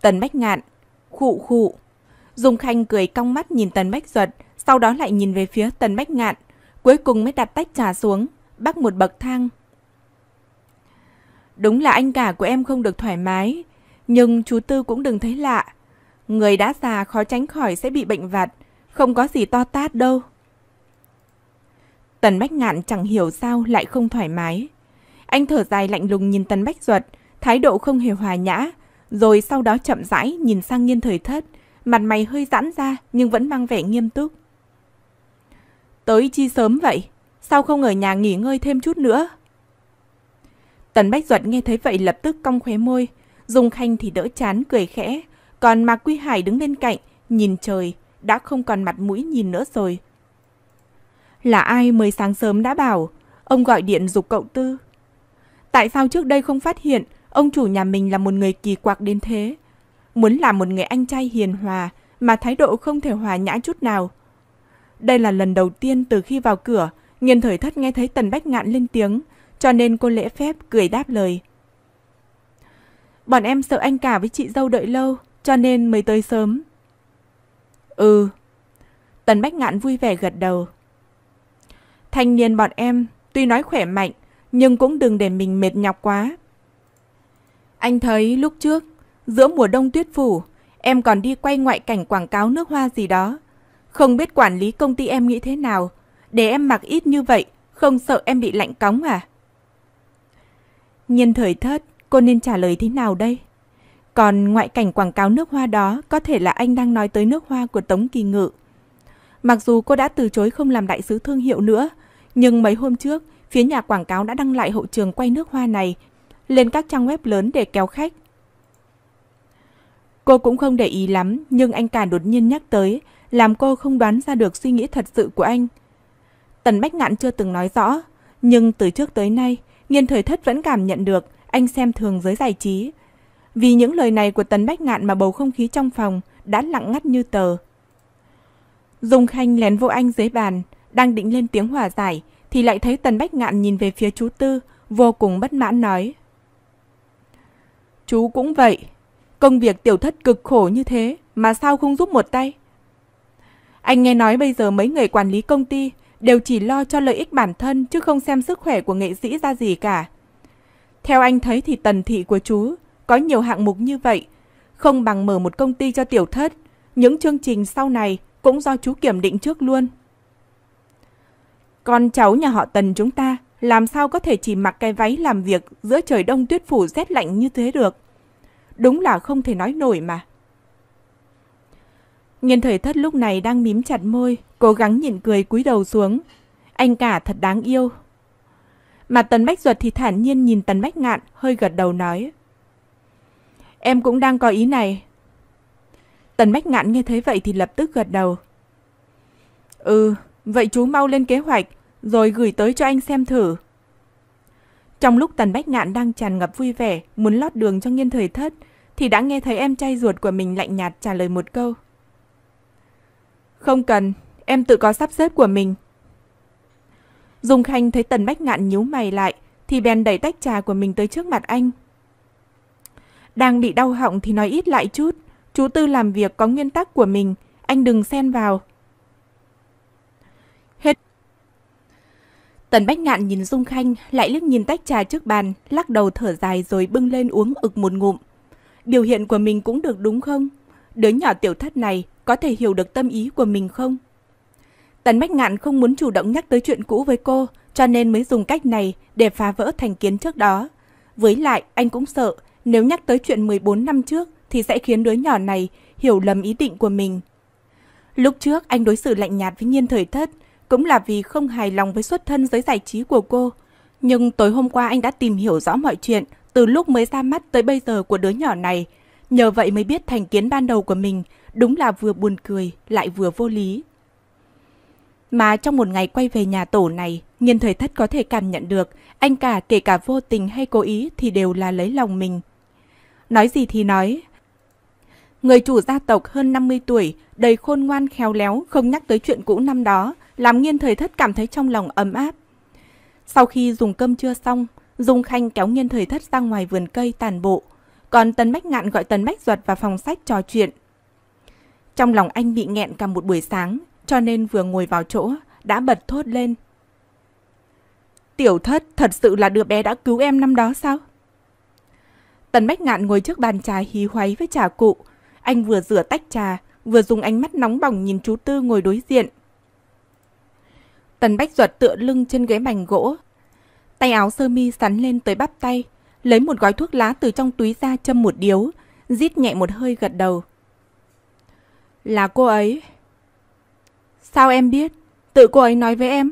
Tần Bách Ngạn, khụ khụ. Dung Khanh cười cong mắt nhìn Tần Bách Duật, sau đó lại nhìn về phía Tần Bách Ngạn, cuối cùng mới đặt tách trà xuống, bắc một bậc thang. Đúng là anh cả của em không được thoải mái, nhưng chú Tư cũng đừng thấy lạ. Người đã già khó tránh khỏi sẽ bị bệnh vặt, không có gì to tát đâu. Tần Bách Ngạn chẳng hiểu sao lại không thoải mái. Anh thở dài lạnh lùng nhìn Tần Bách Duật, thái độ không hề hòa nhã, rồi sau đó chậm rãi nhìn sang nghiên thời thất, mặt mày hơi giãn ra nhưng vẫn mang vẻ nghiêm túc. Tới chi sớm vậy? Sao không ở nhà nghỉ ngơi thêm chút nữa? Tần Bách Duật nghe thấy vậy lập tức cong khóe môi. Dung Khanh thì đỡ chán cười khẽ. Còn Mạc Quy Hải đứng bên cạnh, nhìn trời, đã không còn mặt mũi nhìn nữa rồi. Là ai mới sáng sớm đã bảo, ông gọi điện dục cậu tư. Tại sao trước đây không phát hiện ông chủ nhà mình là một người kỳ quặc đến thế? Muốn là một người anh trai hiền hòa mà thái độ không thể hòa nhã chút nào – đây là lần đầu tiên từ khi vào cửa, nghiên thời thất nghe thấy Tần Bách Ngạn lên tiếng, cho nên cô lễ phép cười đáp lời. Bọn em sợ anh cả với chị dâu đợi lâu, cho nên mới tới sớm. Ừ. Tần Bách Ngạn vui vẻ gật đầu. Thanh niên bọn em tuy nói khỏe mạnh, nhưng cũng đừng để mình mệt nhọc quá. Anh thấy lúc trước, giữa mùa đông tuyết phủ, em còn đi quay ngoại cảnh quảng cáo nước hoa gì đó. Không biết quản lý công ty em nghĩ thế nào. Để em mặc ít như vậy, không sợ em bị lạnh cóng à? Nhân thời thất, cô nên trả lời thế nào đây? Còn ngoại cảnh quảng cáo nước hoa đó có thể là anh đang nói tới nước hoa của Tống Kỳ Ngự. Mặc dù cô đã từ chối không làm đại sứ thương hiệu nữa, nhưng mấy hôm trước, phía nhà quảng cáo đã đăng lại hậu trường quay nước hoa này lên các trang web lớn để kéo khách. Cô cũng không để ý lắm, nhưng anh cả đột nhiên nhắc tới, làm cô không đoán ra được suy nghĩ thật sự của anh. Tần Bách Ngạn chưa từng nói rõ, nhưng từ trước tới nay, nghiên thời thất vẫn cảm nhận được anh xem thường giới giải trí. Vì những lời này của Tần Bách Ngạn mà bầu không khí trong phòng đã lặng ngắt như tờ. Dung Khanh lén vô anh dưới bàn, đang định lên tiếng hòa giải, thì lại thấy Tần Bách Ngạn nhìn về phía chú Tư, vô cùng bất mãn nói. Chú cũng vậy, công việc tiểu thất cực khổ như thế, mà sao không giúp một tay? Anh nghe nói bây giờ mấy người quản lý công ty đều chỉ lo cho lợi ích bản thân chứ không xem sức khỏe của nghệ sĩ ra gì cả. Theo anh thấy thì tần thị của chú có nhiều hạng mục như vậy, không bằng mở một công ty cho tiểu thất, những chương trình sau này cũng do chú kiểm định trước luôn. Con cháu nhà họ Tần chúng ta làm sao có thể chỉ mặc cái váy làm việc giữa trời đông tuyết phủ rét lạnh như thế được? Đúng là không thể nói nổi mà. Nghiên thời thất lúc này đang mím chặt môi, cố gắng nhịn cười cúi đầu xuống. Anh cả thật đáng yêu. Mà Tần Bách Duật thì thản nhiên nhìn Tần Bách Ngạn, hơi gật đầu nói. Em cũng đang có ý này. Tần Bách Ngạn nghe thấy vậy thì lập tức gật đầu. Ừ, vậy chú mau lên kế hoạch, rồi gửi tới cho anh xem thử. Trong lúc Tần Bách Ngạn đang tràn ngập vui vẻ, muốn lót đường cho nghiên thời thất, thì đã nghe thấy em trai ruột của mình lạnh nhạt trả lời một câu. Không cần, em tự có sắp xếp của mình. Dung Khanh thấy Tần Bách Ngạn nhíu mày lại, thì bèn đẩy tách trà của mình tới trước mặt anh. Đang bị đau họng thì nói ít lại chút. Chú Tư làm việc có nguyên tắc của mình, anh đừng xen vào. Hết. Tần Bách Ngạn nhìn Dung Khanh, lại liếc nhìn tách trà trước bàn, lắc đầu thở dài rồi bưng lên uống ực một ngụm. Biểu hiện của mình cũng được đúng không? Đứa nhỏ tiểu thất này có thể hiểu được tâm ý của mình không? Tần Bách Ngạn không muốn chủ động nhắc tới chuyện cũ với cô, cho nên mới dùng cách này để phá vỡ thành kiến trước đó. Với lại, anh cũng sợ nếu nhắc tới chuyện 14 năm trước thì sẽ khiến đứa nhỏ này hiểu lầm ý định của mình. Lúc trước anh đối xử lạnh nhạt với Nhiên Thời Thất cũng là vì không hài lòng với xuất thân giới giải trí của cô. Nhưng tối hôm qua anh đã tìm hiểu rõ mọi chuyện từ lúc mới ra mắt tới bây giờ của đứa nhỏ này. Nhờ vậy mới biết thành kiến ban đầu của mình đúng là vừa buồn cười lại vừa vô lý. Mà trong một ngày quay về nhà tổ này, nghiên thời thất có thể cảm nhận được, anh cả kể cả vô tình hay cố ý thì đều là lấy lòng mình. Nói gì thì nói. Người chủ gia tộc hơn 50 tuổi, đầy khôn ngoan khéo léo, không nhắc tới chuyện cũ năm đó, làm nghiên thời thất cảm thấy trong lòng ấm áp. Sau khi dùng cơm trưa xong, Dung Khanh kéo nghiên thời thất ra ngoài vườn cây tàn bộ. Còn Tần Bách Ngạn gọi Tần Bách Duật vào phòng sách trò chuyện. Trong lòng anh bị nghẹn cả một buổi sáng, cho nên vừa ngồi vào chỗ, đã bật thốt lên. Tiểu thất thật sự là đứa bé đã cứu em năm đó sao? Tần Bách Ngạn ngồi trước bàn trà hí hoáy với trà cụ. Anh vừa rửa tách trà, vừa dùng ánh mắt nóng bỏng nhìn chú Tư ngồi đối diện. Tần Bách Duật tựa lưng trên ghế bành gỗ. Tay áo sơ mi sắn lên tới bắp tay, lấy một gói thuốc lá từ trong túi ra châm một điếu, rít nhẹ một hơi gật đầu. Là cô ấy. Sao em biết? Tự cô ấy nói với em.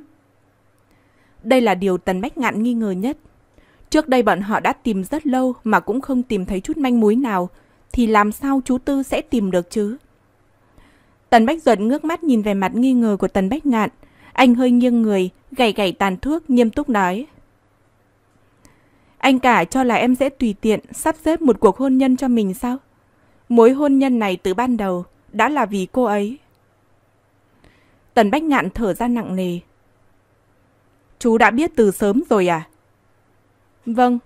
Đây là điều Tần Bách Ngạn nghi ngờ nhất. Trước đây bọn họ đã tìm rất lâu mà cũng không tìm thấy chút manh mối nào, thì làm sao chú Tư sẽ tìm được chứ? Tần Bách Duật ngước mắt nhìn về mặt nghi ngờ của Tần Bách Ngạn. Anh hơi nghiêng người, gầy gầy tàn thuốc, nghiêm túc nói. Anh cả cho là em sẽ tùy tiện sắp xếp một cuộc hôn nhân cho mình sao? Mối hôn nhân này từ ban đầu đã là vì cô ấy. Tần Bách Ngạn thở ra nặng nề. Chú đã biết từ sớm rồi à? Vâng.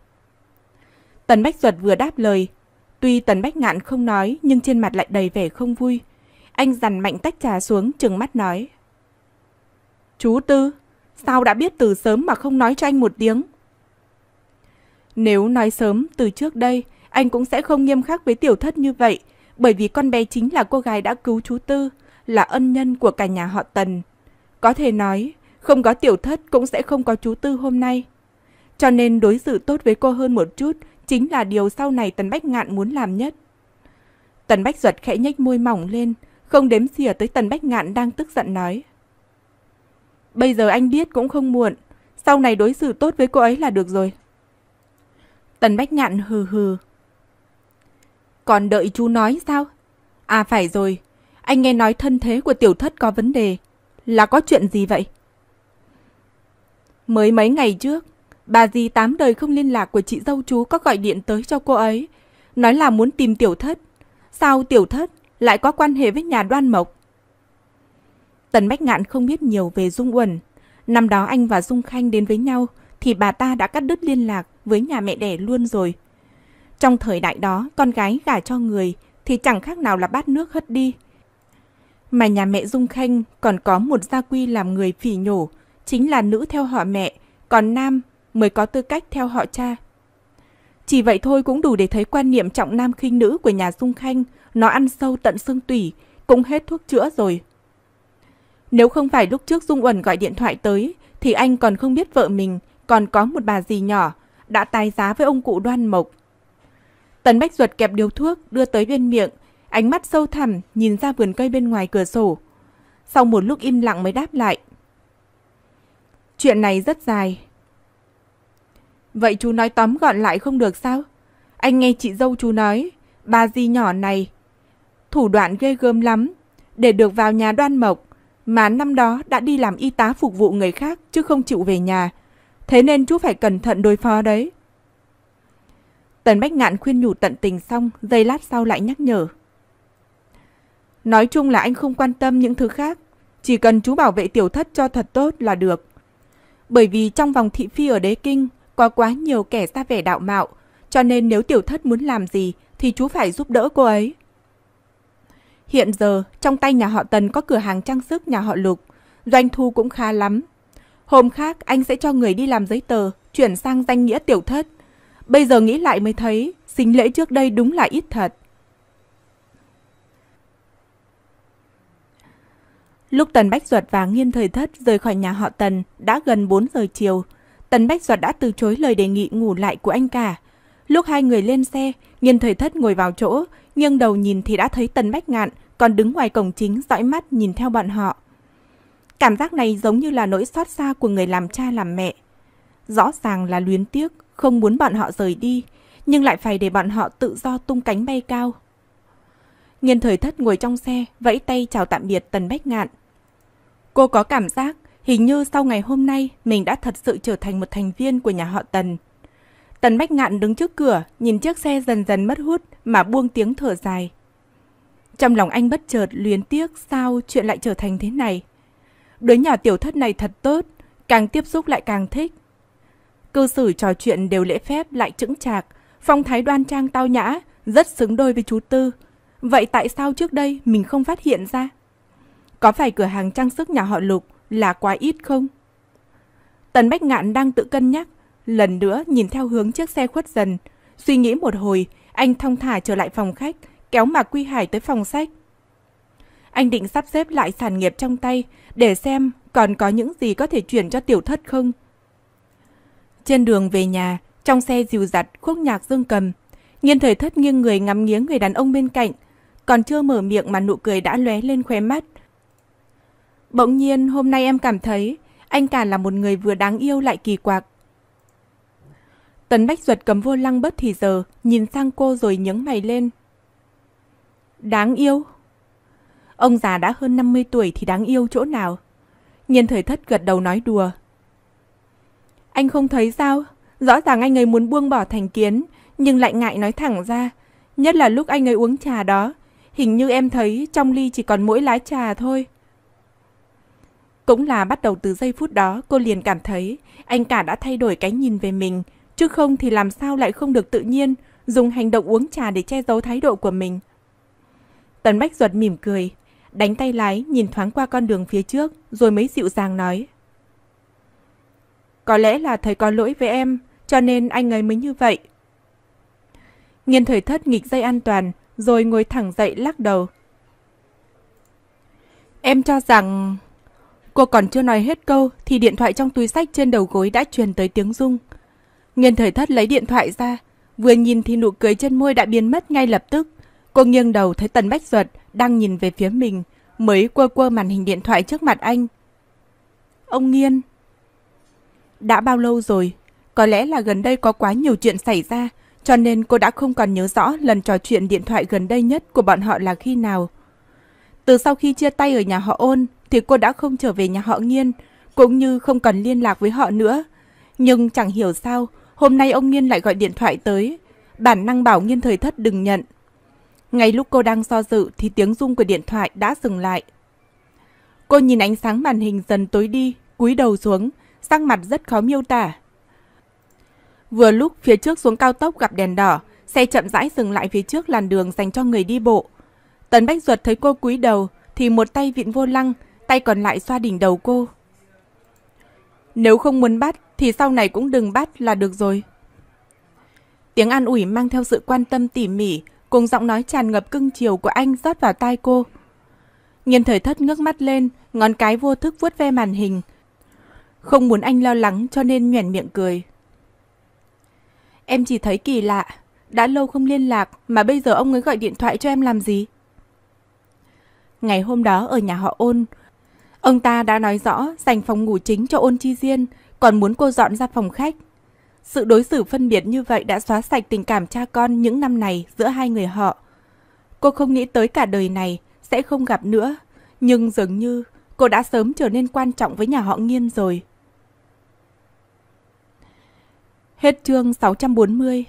Tần Bách Duật vừa đáp lời. Tuy Tần Bách Ngạn không nói nhưng trên mặt lại đầy vẻ không vui. Anh dằn mạnh tách trà xuống trừng mắt nói. Chú Tư, sao đã biết từ sớm mà không nói cho anh một tiếng? Nếu nói sớm từ trước đây, anh cũng sẽ không nghiêm khắc với tiểu thất như vậy bởi vì con bé chính là cô gái đã cứu chú Tư, là ân nhân của cả nhà họ Tần. Có thể nói, không có tiểu thất cũng sẽ không có chú Tư hôm nay. Cho nên đối xử tốt với cô hơn một chút chính là điều sau này Tần Bách Ngạn muốn làm nhất. Tần Bách Duật khẽ nhếch môi mỏng lên, không đếm xỉa tới Tần Bách Ngạn đang tức giận nói. Bây giờ anh biết cũng không muộn, sau này đối xử tốt với cô ấy là được rồi. Tần Bách Ngạn hừ hừ, còn đợi chú nói sao? À phải rồi, anh nghe nói thân thế của tiểu thất có vấn đề. Là có chuyện gì vậy? Mới mấy ngày trước, bà dì tám đời không liên lạc của chị dâu chú có gọi điện tới cho cô ấy. Nói là muốn tìm tiểu thất. Sao tiểu thất lại có quan hệ với nhà đoan mộc? Tần Bách Ngạn không biết nhiều về Dung Uẩn. Năm đó anh và Dung Khanh đến với nhau thì bà ta đã cắt đứt liên lạc với nhà mẹ đẻ luôn rồi. Trong thời đại đó, con gái gả cho người thì chẳng khác nào là bát nước hất đi. Mà nhà mẹ Dung Khanh còn có một gia quy làm người phỉ nhổ, chính là nữ theo họ mẹ, còn nam mới có tư cách theo họ cha. Chỉ vậy thôi cũng đủ để thấy quan niệm trọng nam khinh nữ của nhà Dung Khanh, nó ăn sâu tận xương tủy, cũng hết thuốc chữa rồi. Nếu không phải lúc trước Dung Uẩn gọi điện thoại tới, thì anh còn không biết vợ mình còn có một bà dì nhỏ đã tài giá với ông cụ đoan mộc Tần Bách Duật kẹp điếu thuốc đưa tới bên miệng, ánh mắt sâu thẳm nhìn ra vườn cây bên ngoài cửa sổ. Sau một lúc im lặng mới đáp lại. Chuyện này rất dài. Vậy chú nói tóm gọn lại không được sao? Anh nghe chị dâu chú nói, bà di nhỏ này. Thủ đoạn ghê gớm lắm, để được vào nhà đoan mộc, mà năm đó đã đi làm y tá phục vụ người khác chứ không chịu về nhà. Thế nên chú phải cẩn thận đối phó đấy. Tần Bách Ngạn khuyên nhủ tận tình xong, giây lát sau lại nhắc nhở. Nói chung là anh không quan tâm những thứ khác, chỉ cần chú bảo vệ tiểu thất cho thật tốt là được. Bởi vì trong vòng thị phi ở đế kinh có quá nhiều kẻ ra vẻ đạo mạo, cho nên nếu tiểu thất muốn làm gì thì chú phải giúp đỡ cô ấy. Hiện giờ, trong tay nhà họ Tần có cửa hàng trang sức nhà họ Lục, doanh thu cũng khá lắm. Hôm khác anh sẽ cho người đi làm giấy tờ, chuyển sang danh nghĩa tiểu thất, Bây giờ nghĩ lại mới thấy, sinh lễ trước đây đúng là ít thật. Lúc Tần Bách Duật và Nghiên Thời Thất rời khỏi nhà họ Tần đã gần 4 giờ chiều. Tần Bách Duật đã từ chối lời đề nghị ngủ lại của anh cả. Lúc hai người lên xe, Nghiên Thời Thất ngồi vào chỗ, nghiêng đầu nhìn thì đã thấy Tần Bách Ngạn còn đứng ngoài cổng chính dõi mắt nhìn theo bọn họ. Cảm giác này giống như là nỗi xót xa của người làm cha làm mẹ. Rõ ràng là luyến tiếc, không muốn bọn họ rời đi, nhưng lại phải để bọn họ tự do tung cánh bay cao. Nghiên thời thất ngồi trong xe, vẫy tay chào tạm biệt Tần Bách Ngạn. Cô có cảm giác hình như sau ngày hôm nay mình đã thật sự trở thành một thành viên của nhà họ Tần. Tần Bách Ngạn đứng trước cửa, nhìn chiếc xe dần dần mất hút mà buông tiếng thở dài. Trong lòng anh bất chợt luyến tiếc sao chuyện lại trở thành thế này. Đứa nhỏ tiểu thất này thật tốt, càng tiếp xúc lại càng thích cư xử trò chuyện đều lễ phép lại chững chạc, phong thái đoan trang tao nhã, rất xứng đôi với chú Tư. Vậy tại sao trước đây mình không phát hiện ra? Có phải cửa hàng trang sức nhà họ Lục là quá ít không? Tần Bách Ngạn đang tự cân nhắc, lần nữa nhìn theo hướng chiếc xe khuất dần. Suy nghĩ một hồi, anh thong thả trở lại phòng khách, kéo Mạc Quy Hải tới phòng sách. Anh định sắp xếp lại sản nghiệp trong tay để xem còn có những gì có thể chuyển cho tiểu thất không. Trên đường về nhà, trong xe dìu dặt khúc nhạc dương cầm, nhiên thời thất nghiêng người ngắm nghía người đàn ông bên cạnh, còn chưa mở miệng mà nụ cười đã lóe lên khóe mắt. Bỗng nhiên hôm nay em cảm thấy anh cả là một người vừa đáng yêu lại kỳ quặc. Tấn Bách Duật cầm vô lăng bất thì giờ, nhìn sang cô rồi nhướng mày lên. Đáng yêu? Ông già đã hơn 50 tuổi thì đáng yêu chỗ nào? Nhiên thời thất gật đầu nói đùa, anh không thấy sao? Rõ ràng anh ấy muốn buông bỏ thành kiến, nhưng lại ngại nói thẳng ra. Nhất là lúc anh ấy uống trà đó. Hình như em thấy trong ly chỉ còn mỗi lá trà thôi. Cũng là bắt đầu từ giây phút đó cô liền cảm thấy anh cả đã thay đổi cái nhìn về mình. Chứ không thì làm sao lại không được tự nhiên dùng hành động uống trà để che giấu thái độ của mình. Tần Bách Duật mỉm cười, đánh tay lái nhìn thoáng qua con đường phía trước rồi mới dịu dàng nói. Có lẽ là thầy có lỗi với em, cho nên anh ấy mới như vậy. Nghiên thời thất nghịch dây an toàn, rồi ngồi thẳng dậy lắc đầu. Em cho rằng... Cô còn chưa nói hết câu thì điện thoại trong túi sách trên đầu gối đã truyền tới tiếng rung. Nghiên thời thất lấy điện thoại ra, vừa nhìn thì nụ cười trên môi đã biến mất ngay lập tức. Cô nghiêng đầu thấy Tần Bách Duật đang nhìn về phía mình, mới quơ quơ màn hình điện thoại trước mặt anh. Ông Nghiên, đã bao lâu rồi? Có lẽ là gần đây có quá nhiều chuyện xảy ra, cho nên cô đã không còn nhớ rõ lần trò chuyện điện thoại gần đây nhất của bọn họ là khi nào. Từ sau khi chia tay ở nhà họ ôn, thì cô đã không trở về nhà họ nghiên, cũng như không còn liên lạc với họ nữa. Nhưng chẳng hiểu sao, hôm nay ông Nghiên lại gọi điện thoại tới. Bản năng bảo Nghiên thời thất đừng nhận. Ngay lúc cô đang so dự thì tiếng rung của điện thoại đã dừng lại. Cô nhìn ánh sáng màn hình dần tối đi, cúi đầu xuống, sắc mặt rất khó miêu tả. Vừa lúc phía trước xuống cao tốc gặp đèn đỏ, xe chậm rãi dừng lại phía trước làn đường dành cho người đi bộ. Tần Bách Duật thấy cô cúi đầu, thì một tay vịn vô lăng, tay còn lại xoa đỉnh đầu cô. Nếu không muốn bắt, thì sau này cũng đừng bắt là được rồi. Tiếng an ủi mang theo sự quan tâm tỉ mỉ, cùng giọng nói tràn ngập cưng chiều của anh rót vào tai cô. Nhìn thời thất ngước mắt lên, ngón cái vô thức vuốt ve màn hình, không muốn anh lo lắng cho nên nhoẻn miệng cười. Em chỉ thấy kỳ lạ, đã lâu không liên lạc mà bây giờ ông ấy gọi điện thoại cho em làm gì? Ngày hôm đó ở nhà họ ôn, ông ta đã nói rõ dành phòng ngủ chính cho ôn chi diên còn muốn cô dọn ra phòng khách. Sự đối xử phân biệt như vậy đã xóa sạch tình cảm cha con những năm này giữa hai người họ. Cô không nghĩ tới cả đời này sẽ không gặp nữa, nhưng dường như cô đã sớm trở nên quan trọng với nhà họ nghiêm rồi. Hết chương 640